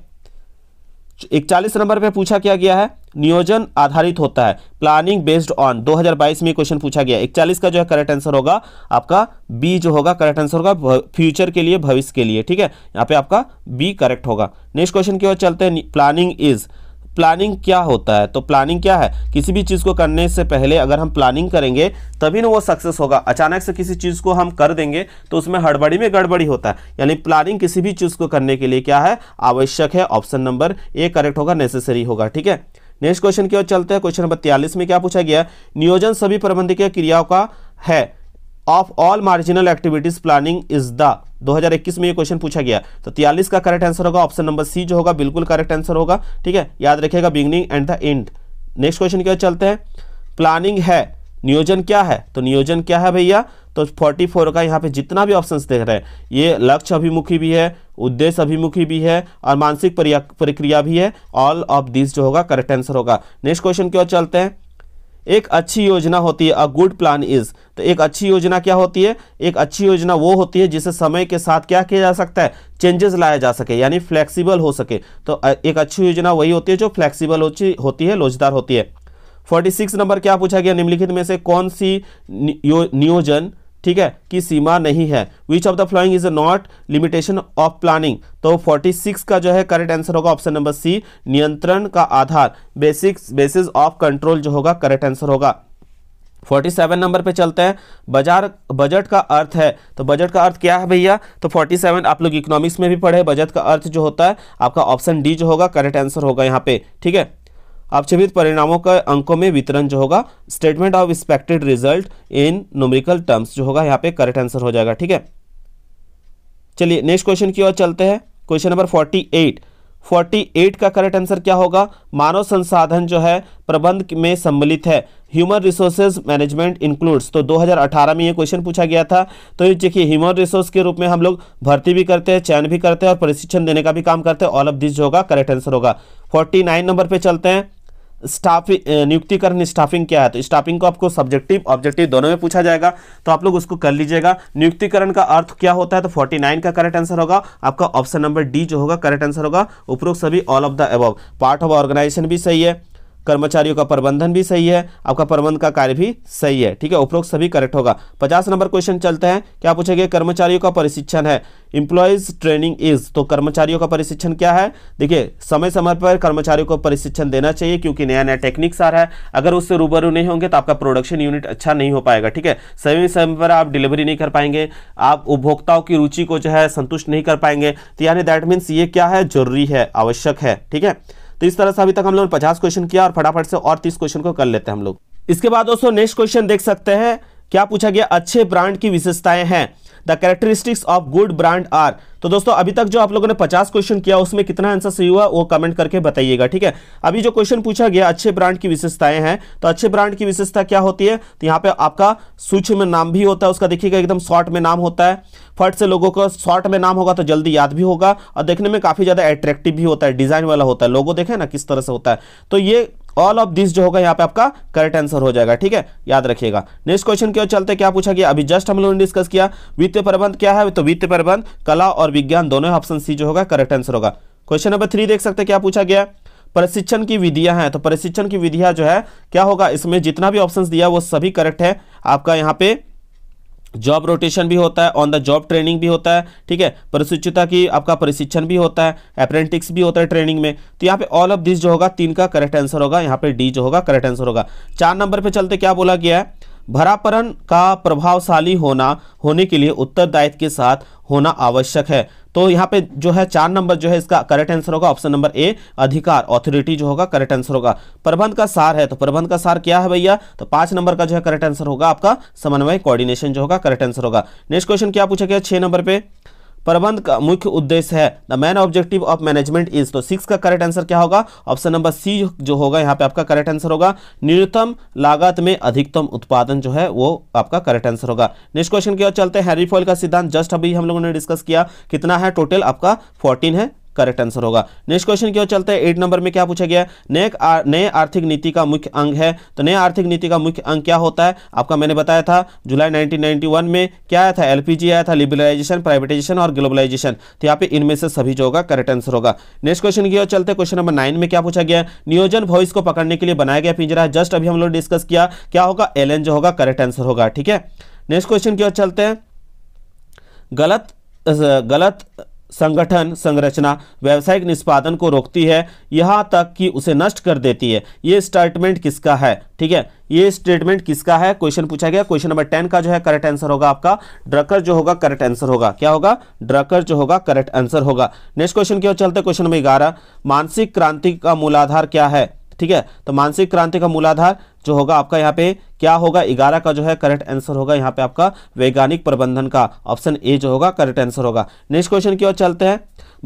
इकतालीस नंबर पे पूछा क्या गया है नियोजन आधारित होता है प्लानिंग बेस्ड ऑन 2022 में क्वेश्चन पूछा गया 41 का जो है करेक्ट आंसर होगा आपका बी जो होगा करेक्ट आंसर होगा फ्यूचर के लिए भविष्य के लिए ठीक है यहाँ पे आपका बी करेक्ट होगा नेक्स्ट क्वेश्चन की ओर चलते हैं प्लानिंग इज प्लानिंग क्या होता है तो प्लानिंग क्या है किसी भी चीज़ को करने से पहले अगर हम प्लानिंग करेंगे तभी ना वो सक्सेस होगा अचानक से किसी चीज़ को हम कर देंगे तो उसमें हड़बड़ी में गड़बड़ी होता है यानी प्लानिंग किसी भी चीज़ को करने के लिए क्या है आवश्यक है ऑप्शन नंबर ए करेक्ट होगा नेसेसरी होगा ठीक है नेक्स्ट क्वेश्चन की ओर चलते हैं क्वेश्चन नंबर तेलिस में क्या पूछा गया नियोजन सभी प्रबंधकीय क्रियाओं का है of all marginal activities planning is the 2021 में ये क्वेश्चन पूछा गया तो तियालीस का करेक्ट आंसर होगा ऑप्शन नंबर सी जो होगा बिल्कुल करेक्ट आंसर होगा ठीक है याद रखिएगा beginning and the end next question की ओर चलते हैं प्लानिंग है नियोजन क्या है तो नियोजन क्या है भैया तो 44 का यहाँ पे जितना भी ऑप्शंस देख रहे हैं ये लक्ष्य अभिमुखी भी है उद्देश्य अभिमुखी भी है और मानसिक प्रक्रिया भी है ऑल ऑफ दिस जो होगा करेक्ट आंसर होगा नेक्स्ट क्वेश्चन की ओर चलते हैं एक अच्छी योजना होती है अ गुड प्लान इज तो एक अच्छी योजना क्या होती है एक अच्छी योजना वो होती है जिसे समय के साथ क्या किया जा सकता है चेंजेस लाया जा सके यानी फ्लेक्सिबल हो सके तो एक अच्छी योजना वही होती है जो फ्लेक्सिबल होती है लोजदार होती है 46 नंबर क्या पूछा गया निम्नलिखित में से कौन सी नियोजन ठीक है कि सीमा नहीं है which of the following is not limitation of planning तो 46 का जो है करेक्ट आंसर होगा ऑप्शन नंबर सी नियंत्रण का आधार बेसिक्स बेसिस ऑफ कंट्रोल जो होगा करेक्ट आंसर होगा 47 नंबर पे चलते हैं बाजार बजट का अर्थ है तो बजट का अर्थ क्या है भैया तो 47 आप लोग इकोनॉमिक्स में भी पढ़े बजट का अर्थ जो होता है आपका ऑप्शन डी जो होगा करेक्ट आंसर होगा यहाँ पे ठीक है अपक्षेपित परिणामों का अंकों में वितरण जो होगा statement of expected result in numerical terms जो होगा यहाँ पे करेक्ट आंसर हो जाएगा ठीक है चलिए नेक्स्ट क्वेश्चन की ओर चलते हैं क्वेश्चन नंबर फोर्टी एट 48 का करेक्ट आंसर क्या होगा मानव संसाधन जो है प्रबंध में सम्मिलित है ह्यूमन रिसोर्सेज मैनेजमेंट इंक्लूड्स तो 2018 में ये क्वेश्चन पूछा गया था तो ये देखिए ह्यूमन रिसोर्स के रूप में हम लोग भर्ती भी करते हैं चयन भी करते हैं और प्रशिक्षण देने का भी काम करते हैं ऑल ऑफ दिस जो होगा करेक्ट आंसर होगा 49 नंबर पे चलते हैं स्टाफिंग नियुक्तिकरण स्टाफिंग क्या है तो स्टाफिंग को आपको सब्जेक्टिव ऑब्जेक्टिव दोनों में पूछा जाएगा तो आप लोग उसको कर लीजिएगा नियुक्तिकरण का अर्थ क्या होता है तो 49 का करेक्ट आंसर होगा आपका ऑप्शन नंबर डी जो होगा करेक्ट आंसर होगा उपरोक्त सभी all of the above part of organisation भी सही है कर्मचारियों का प्रबंधन भी सही है आपका प्रबंध का कार्य भी सही है ठीक है उपरोक्त सभी करेक्ट होगा पचास नंबर क्वेश्चन चलते हैं क्या पूछा गया कर्मचारियों का प्रशिक्षण है इंप्लॉयज ट्रेनिंग इज तो कर्मचारियों का प्रशिक्षण क्या है देखिए समय समय पर कर्मचारियों को प्रशिक्षण देना चाहिए क्योंकि नया नया टेक्निक्स आ रहा है अगर उससे रूबरू नहीं होंगे तो आपका प्रोडक्शन यूनिट अच्छा नहीं हो पाएगा ठीक है समय समय पर आप डिलीवरी नहीं कर पाएंगे आप उपभोक्ताओं की रुचि को जो है संतुष्ट नहीं कर पाएंगे तो यानी दैट मीन्स ये क्या है जरूरी है आवश्यक है ठीक है तो इस तरह से अभी तक हम लोगों ने पचास क्वेश्चन किया और फटाफट से और तीस क्वेश्चन को कर लेते हैं हम लोग इसके बाद दोस्तों नेक्स्ट क्वेश्चन देख सकते हैं क्या पूछा गया अच्छे ब्रांड की विशेषताएं हैं the characteristics of good brand are तो दोस्तों अभी तक जो आप लोगों ने 50 क्वेश्चन किया उसमें कितना आंसर सही हुआ वो कमेंट करके बताइएगा ठीक है अभी जो क्वेश्चन पूछा गया अच्छे ब्रांड की विशेषताएं हैं तो अच्छे ब्रांड की विशेषता क्या होती है तो यहाँ पे आपका सूची में नाम भी होता है उसका देखिएगा एकदम शॉर्ट में नाम होता है फट से लोगों का शॉर्ट में नाम होगा तो जल्दी याद भी होगा और देखने में काफ़ी ज़्यादा एट्रैक्टिव भी होता है डिज़ाइन वाला होता है लोगो देखें ना किस तरह से होता है तो ये ऑल ऑफ दिस जो होगा यहाँ पे आपका करेक्ट आंसर हो जाएगा ठीक है याद रखिएगा नेक्स्ट क्वेश्चन क्यों चलते क्या पूछा गया अभी जस्ट हम लोगों ने डिस्कस किया वित्तीय प्रबंध क्या है तो वित्तीय प्रबंध कला और विज्ञान दोनों ऑप्शन सी जो होगा करेक्ट आंसर होगा क्वेश्चन नंबर थ्री देख सकते क्या पूछा गया प्रशिक्षण की विधियां हैं तो प्रशिक्षण की विधियां जो है क्या होगा इसमें जितना भी ऑप्शंस दिया वो सभी करेक्ट है आपका यहाँ पे जॉब रोटेशन भी होता है ऑन द जॉब ट्रेनिंग भी होता है ठीक है प्रशिक्षुता की आपका प्रशिक्षण भी होता है अप्रेंटिक्स भी होता है ट्रेनिंग में तो यहाँ पे ऑल ऑफ दिस जो होगा तीन का करेक्ट आंसर होगा यहाँ पे डी जो होगा करेक्ट आंसर होगा चार नंबर पे चलते क्या बोला गया है भरापरन का प्रभावशाली होना होने के लिए उत्तरदायित्व के साथ होना आवश्यक है तो यहाँ पे जो है चार नंबर जो है इसका करेक्ट आंसर होगा ऑप्शन नंबर ए अधिकार ऑथोरिटी जो होगा करेक्ट आंसर होगा प्रबंध का सार है तो प्रबंध का सार क्या है भैया तो पांच नंबर का जो है करेक्ट आंसर होगा आपका समन्वय कोऑर्डिनेशन जो होगा करेक्ट आंसर होगा नेक्स्ट क्वेश्चन क्या पूछा गया छह नंबर पे प्रबंध का मुख्य उद्देश्य है the main objective of management is तो सिक्स का करेक्ट आंसर क्या होगा ऑप्शन नंबर सी जो होगा यहाँ पे आपका करेक्ट आंसर होगा न्यूनतम लागत में अधिकतम उत्पादन जो है वो आपका करेक्ट आंसर होगा नेक्स्ट क्वेश्चन की ओर चलते हैं हैरी फॉल का सिद्धांत जस्ट अभी हम लोगों ने डिस्कस किया कितना है टोटल आपका फोर्टीन है करेक्ट आंसर होगा नेक्स्ट क्वेश्चन की ओर चलते हैं एट नंबर में क्या पूछा गया नए नए आर्थिक नीति का मुख्य अंग है तो नए आर्थिक नीति का मुख्य अंग क्या होता है आपका मैंने बताया था जुलाई 1991 में क्या आया था एलपीजी आया था लिबरलाइजेशन प्राइवेटाइजेशन और ग्लोबलाइजेशन तो यहाँ पे इनमें से सभी जो होगा करेक्ट आंसर होगा नेक्स्ट क्वेश्चन की ओर चलते क्वेश्चन नंबर नाइन में क्या पूछा गया नियोजन भविष्य को पकड़ने के लिए बनाया गया पिंजरा जस्ट अभी हम लोग डिस्कस किया क्या होगा एल जो होगा करेक्ट आंसर होगा ठीक है नेक्स्ट क्वेश्चन की ओर चलते हैं गलत गलत संगठन संरचना व्यावसायिक निष्पादन को रोकती है यहाँ तक कि उसे नष्ट कर देती है ये स्टेटमेंट किसका है ठीक है ये स्टेटमेंट किसका है क्वेश्चन पूछा गया क्वेश्चन नंबर टेन का जो है करेक्ट आंसर होगा आपका ड्रकर जो होगा करेक्ट आंसर होगा क्या होगा ड्रकर जो होगा करेक्ट आंसर होगा नेक्स्ट क्वेश्चन की ओर चलते क्वेश्चन नंबर ग्यारह मानसिक क्रांति का मूलाधार क्या है ठीक है तो मानसिक क्रांति का मूलाधार जो होगा आपका यहाँ पे क्या होगा ग्यारह का जो है करेक्ट आंसर होगा यहाँ पे आपका वैज्ञानिक प्रबंधन का ऑप्शन ए जो होगा करेक्ट आंसर होगा नेक्स्ट क्वेश्चन की ओर चलते हैं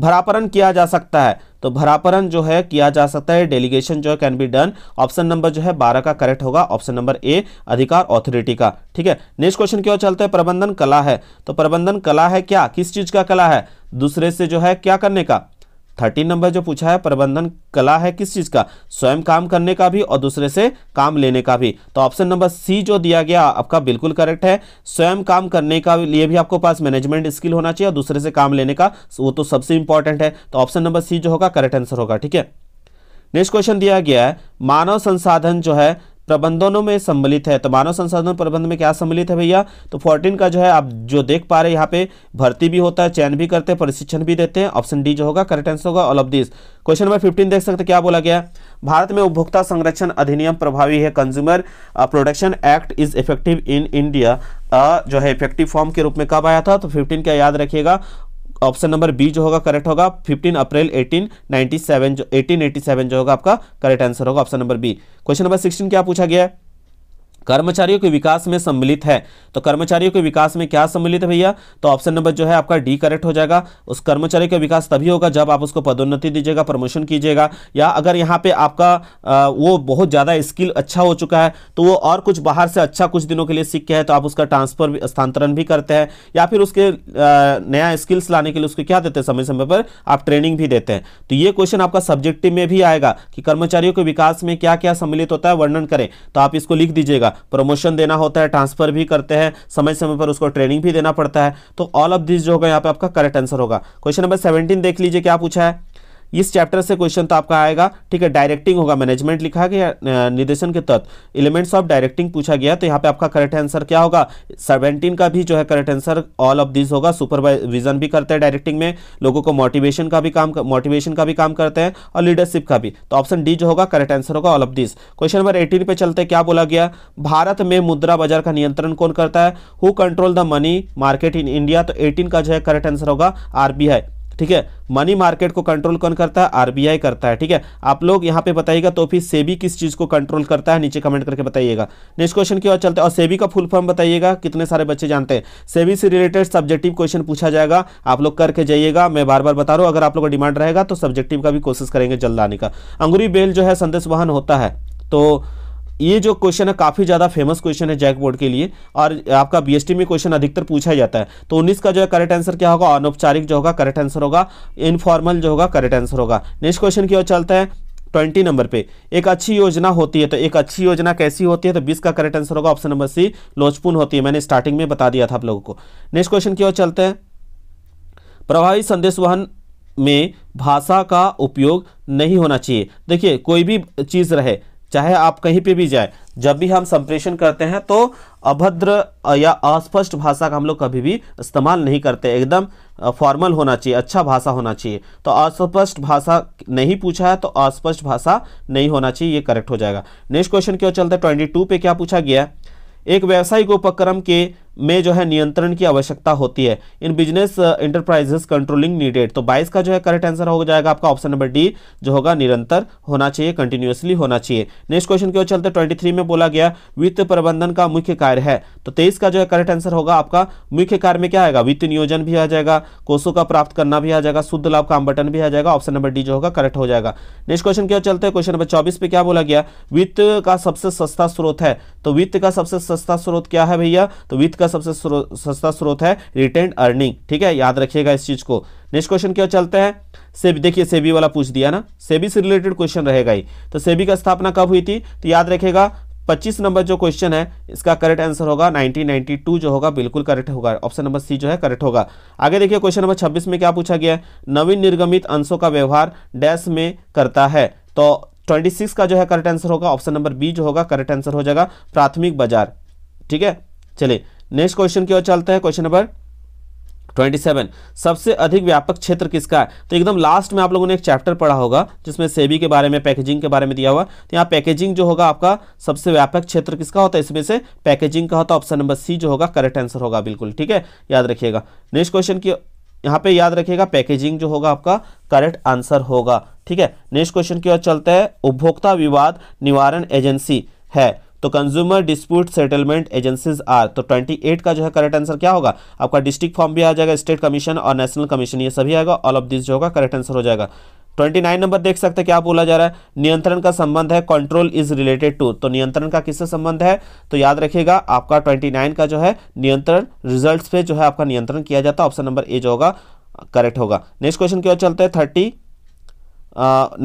भरापरण किया जा सकता है तो भरापरण जो है किया जा सकता है डेलीगेशन जो है can be done option number जो है बारह का करेक्ट होगा ऑप्शन नंबर ए अधिकार ऑथोरिटी का ठीक है नेक्स्ट क्वेश्चन की ओर चलते हैं प्रबंधन कला है तो प्रबंधन कला है क्या किस चीज का कला है दूसरे से जो है क्या करने का थर्टीन नंबर जो पूछा है प्रबंधन कला है किस चीज़ का स्वयं काम करने का भी और दूसरे से काम लेने का भी तो ऑप्शन नंबर सी जो दिया गया आपका बिल्कुल करेक्ट है स्वयं काम करने का लिए भी आपको पास मैनेजमेंट स्किल होना चाहिए और दूसरे से काम लेने का वो तो सबसे इंपॉर्टेंट है तो ऑप्शन नंबर सी जो होगा करेक्ट आंसर होगा ठीक है नेक्स्ट क्वेश्चन दिया गया है मानव संसाधन जो है प्रबंधनों में सम्मिलित है तो मानव संसाधन प्रबंध में क्या सम्मिलित है भैया तो फोर्टीन का जो है आप जो देख पा रहे हैं यहाँ पे भर्ती भी होता है चयन भी करते हैं प्रशिक्षण भी देते हैं ऑप्शन डी जो होगा करेक्ट आंसर होगा all of this question number fifteen देख सकते क्या बोला गया भारत में उपभोक्ता संरक्षण अधिनियम प्रभावी है consumer protection act is effective in India जो है इफेक्टिव फॉर्म के रूप में कब आया था तो फिफ्टीन क्या याद रखिएगा ऑप्शन नंबर बी जो होगा करेक्ट होगा 15 अप्रैल 1897 जो 1887 जो होगा आपका करेक्ट आंसर होगा option number B question number 16 क्या पूछा गया है कर्मचारियों के विकास में सम्मिलित है तो कर्मचारियों के विकास में क्या सम्मिलित है भैया तो ऑप्शन नंबर जो है आपका डी करेक्ट हो जाएगा उस कर्मचारी का विकास तभी होगा जब आप उसको पदोन्नति दीजिएगा प्रमोशन कीजिएगा या अगर यहाँ पे आपका आ, वो बहुत ज़्यादा स्किल अच्छा हो चुका है तो वो और कुछ बाहर से अच्छा कुछ दिनों के लिए सीख के है तो आप उसका ट्रांसफर स्थानांतरण भी करते हैं या फिर उसके नया स्किल्स लाने के लिए उसको क्या देते हैं समय समय पर आप ट्रेनिंग भी देते हैं तो ये क्वेश्चन आपका सब्जेक्टिव में भी आएगा कि कर्मचारियों के विकास में क्या क्या सम्मिलित होता है वर्णन करें तो आप इसको लिख दीजिएगा प्रमोशन देना होता है ट्रांसफर भी करते हैं समय समय पर उसको ट्रेनिंग भी देना पड़ता है तो ऑल ऑफ दिस जो होगा यहाँ पे आपका करेक्ट आंसर होगा क्वेश्चन नंबर सेवेंटीन देख लीजिए क्या पूछा है इस चैप्टर से क्वेश्चन तो आपका आएगा ठीक है डायरेक्टिंग होगा मैनेजमेंट लिखा गया निर्देशन के तहत एलिमेंट्स ऑफ डायरेक्टिंग पूछा गया तो यहाँ पे आपका करेक्ट आंसर क्या होगा सेवेंटीन का भी जो है correct answer all of this होगा सुपरवाइजन भी करते हैं डायरेक्टिंग में लोगों को मोटिवेशन का भी काम मोटिवेशन का भी काम करते हैं और लीडरशिप का भी तो ऑप्शन डी जो होगा करेक्ट आंसर होगा all of this question number eighteen पे चलते क्या बोला गया भारत में मुद्रा बाजार का नियंत्रण कौन करता है who control the money market in India तो एटीन का जो है करेक्ट आंसर होगा आरबीआई ठीक है मनी मार्केट को कंट्रोल कौन करता है आरबीआई करता है ठीक है आप लोग यहां पे बताइएगा तो फिर सेबी किस चीज़ को कंट्रोल करता है नीचे कमेंट करके बताइएगा नेक्स्ट क्वेश्चन की ओर चलते हैं और सेबी का फुल फॉर्म बताइएगा कितने सारे बच्चे जानते हैं सेबी से रिलेटेड सब्जेक्टिव क्वेश्चन पूछा जाएगा आप लोग करके जाइएगा मैं बार बार बता रहा हूं अगर आप लोग का डिमांड रहेगा तो सब्जेक्टिव का भी कोशिश करेंगे जल्द आने का अंगूरी बेल जो है संदेश वाहन होता है तो ये जो क्वेश्चन है काफ़ी ज़्यादा फेमस क्वेश्चन है जैक बोर्ड के लिए और आपका बीएसटी में क्वेश्चन अधिकतर पूछा जाता है तो उन्नीस का जो है करेक्ट आंसर क्या होगा अनौपचारिक जो होगा करेक्ट आंसर होगा इनफॉर्मल जो होगा करेक्ट आंसर होगा नेक्स्ट क्वेश्चन की ओर चलता है ट्वेंटी नंबर पे एक अच्छी योजना होती है तो एक अच्छी योजना कैसी होती है तो बीस का करेक्ट आंसर होगा ऑप्शन नंबर सी लोचपूर्ण होती है मैंने स्टार्टिंग में बता दिया था आप लोगों को नेक्स्ट क्वेश्चन की ओर चलते हैं प्रभावी संदेश वहन में भाषा का उपयोग नहीं होना चाहिए देखिए कोई भी चीज़ रहे चाहे आप कहीं पे भी जाए जब भी हम संप्रेषण करते हैं तो अभद्र या अस्पष्ट भाषा का हम लोग कभी भी इस्तेमाल नहीं करते एकदम फॉर्मल होना चाहिए अच्छा भाषा होना चाहिए तो अस्पष्ट भाषा नहीं पूछा है तो अस्पष्ट भाषा नहीं होना चाहिए ये करेक्ट हो जाएगा नेक्स्ट क्वेश्चन क्यों चलता है ट्वेंटी पे क्या पूछा गया एक व्यावसायिक उपक्रम के में जो है नियंत्रण की आवश्यकता होती है in business enterprises controlling needed तो 22 का जो है करेक्ट आंसर हो जाएगा आपका ऑप्शन नंबर डी जो होगा निरंतर होना चाहिए कंटिन्यूसली होना चाहिए नेक्स्ट क्वेश्चन की ओर चलते ट्वेंटी थ्री में बोला गया वित्त प्रबंधन का मुख्य कार्य है तो तेईस का जो है करेक्ट आंसर होगा आपका मुख्य कार्य में क्या आएगा वित्त नियोजन भी आ जाएगा कोषों का प्राप्त करना भी आ जाएगा शुद्ध लाभ का बटन भी आ जाएगा ऑप्शन नंबर डी जो होगा करेक्ट हो जाएगा नेक्स्ट क्वेश्चन की ओर चलते क्वेश्चन नंबर चौबीस पे क्या बोला गया वित्त का सबसे सस्ता स्रोत है तो वित्त का सबसे सस्ता स्रोत क्या है भैया तो वित्त इसका सबसे सस्ता स्रोत है रिटर्न अर्निंग ठीक है याद रखिएगा इस चीज को नेक्स्ट क्वेश्चन क्या चलते हैं सेबी देखिए सेबी वाला पूछ दिया ना सेबी से रिलेटेड क्वेश्चन रहेगा ही तो सेबी का स्थापना कब हुई थी तो याद रखेगा 25 नंबर जो क्वेश्चन है इसका करेक्ट आंसर होगा 1992 जो होगा बिल्कुल करेक्ट होगा ऑप्शन नंबर सी जो है करेक्ट होगा आगे देखिए क्वेश्चन नंबर 26 में क्या पूछा गया है नवीन निर्गमित अंशों का व्यवहार डैश में करता है तो 26 का जो है करेक्ट आंसर होगा ऑप्शन नंबर बी जो होगा करेक्ट आंसर हो जाएगा प्राथमिक बाजार ठीक है चलिए नेक्स्ट क्वेश्चन की ओर चलते हैं क्वेश्चन नंबर 27 सबसे अधिक व्यापक क्षेत्र किसका है तो एकदम लास्ट में आप लोगों ने एक चैप्टर पढ़ा होगा जिसमें सेबी के बारे में पैकेजिंग के बारे में दिया हुआ तो यहाँ पैकेजिंग जो होगा आपका सबसे व्यापक क्षेत्र किसका होता है इसमें से पैकेजिंग का होता है ऑप्शन नंबर सी जो होगा करेक्ट आंसर होगा बिल्कुल ठीक है याद रखिएगा नेक्स्ट क्वेश्चन की यहाँ पे याद रखिएगा पैकेजिंग जो होगा आपका करेक्ट आंसर होगा ठीक है नेक्स्ट क्वेश्चन की ओर चलते हैं उपभोक्ता विवाद निवारण एजेंसी है तो consumer dispute settlement agencies are तो 28 का जो है करेक्ट आंसर क्या होगा आपका डिस्ट्रिक्ट फॉर्म भी आ जाएगा स्टेट कमीशन और नेशनल कमीशन ये सभी आएगा ऑल ऑफ दिस जो होगा करेक्ट आंसर हो जाएगा 29 नंबर देख सकते हैं क्या बोला जा रहा है नियंत्रण का संबंध है कंट्रोल इज रिलेटेड टू तो नियंत्रण का किससे संबंध है तो याद रखिएगा आपका 29 का जो है नियंत्रण रिजल्ट्स पे जो है आपका नियंत्रण किया जाता है ऑप्शन नंबर ए जो होगा करेक्ट होगा नेक्स्ट क्वेश्चन की ओर चलते हैं थर्टी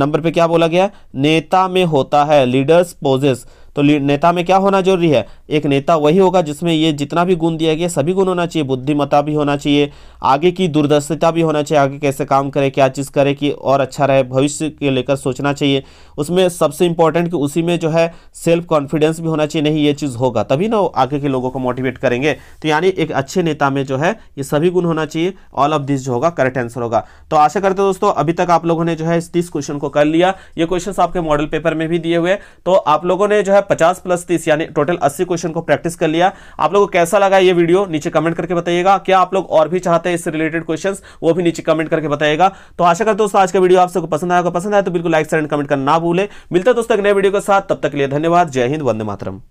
नंबर पे क्या बोला गया नेता में होता है लीडर्स पोजेस तो नेता में क्या होना जरूरी है एक नेता वही होगा जिसमें ये जितना भी गुण दिया गया सभी गुण होना चाहिए बुद्धिमता भी होना चाहिए आगे की दूरदर्शिता भी होना चाहिए आगे कैसे काम करे क्या चीज़ करे कि और अच्छा रहे भविष्य के लेकर सोचना चाहिए उसमें सबसे इंपॉर्टेंट कि उसी में जो है सेल्फ कॉन्फिडेंस भी होना चाहिए नहीं ये चीज़ होगा तभी ना आगे के लोगों को मोटिवेट करेंगे तो यानी एक अच्छे नेता में जो है ये सभी गुण होना चाहिए ऑल ऑफ दिस जो होगा करेक्ट आंसर होगा तो आशा करते दोस्तों अभी तक आप लोगों ने जो है इस तीस क्वेश्चन को कर लिया ये क्वेश्चन आपके मॉडल पेपर में भी दिए हुए तो आप लोगों ने जो है है पचास प्लस तीस यानी टोटल अस्सी क्वेश्चन को प्रैक्टिस कर लिया आप लोगों को कैसा लगा ये वीडियो नीचे कमेंट करके बताइएगा क्या आप लोग और भी चाहते हैं इससे रिलेटेड क्वेश्चन वो भी नीचे कमेंट करके बताएगा तो आशा करते दोस्तों आज का वीडियो आप सबको पसंद आएगा पसंद आया तो बिल्कुल लाइक शेयर एंड कमेंट करना ना भूले मिलते दोस्तों नए वीडियो के साथ तब तक के लिए धन्यवाद जय हिंद वंदे मातरम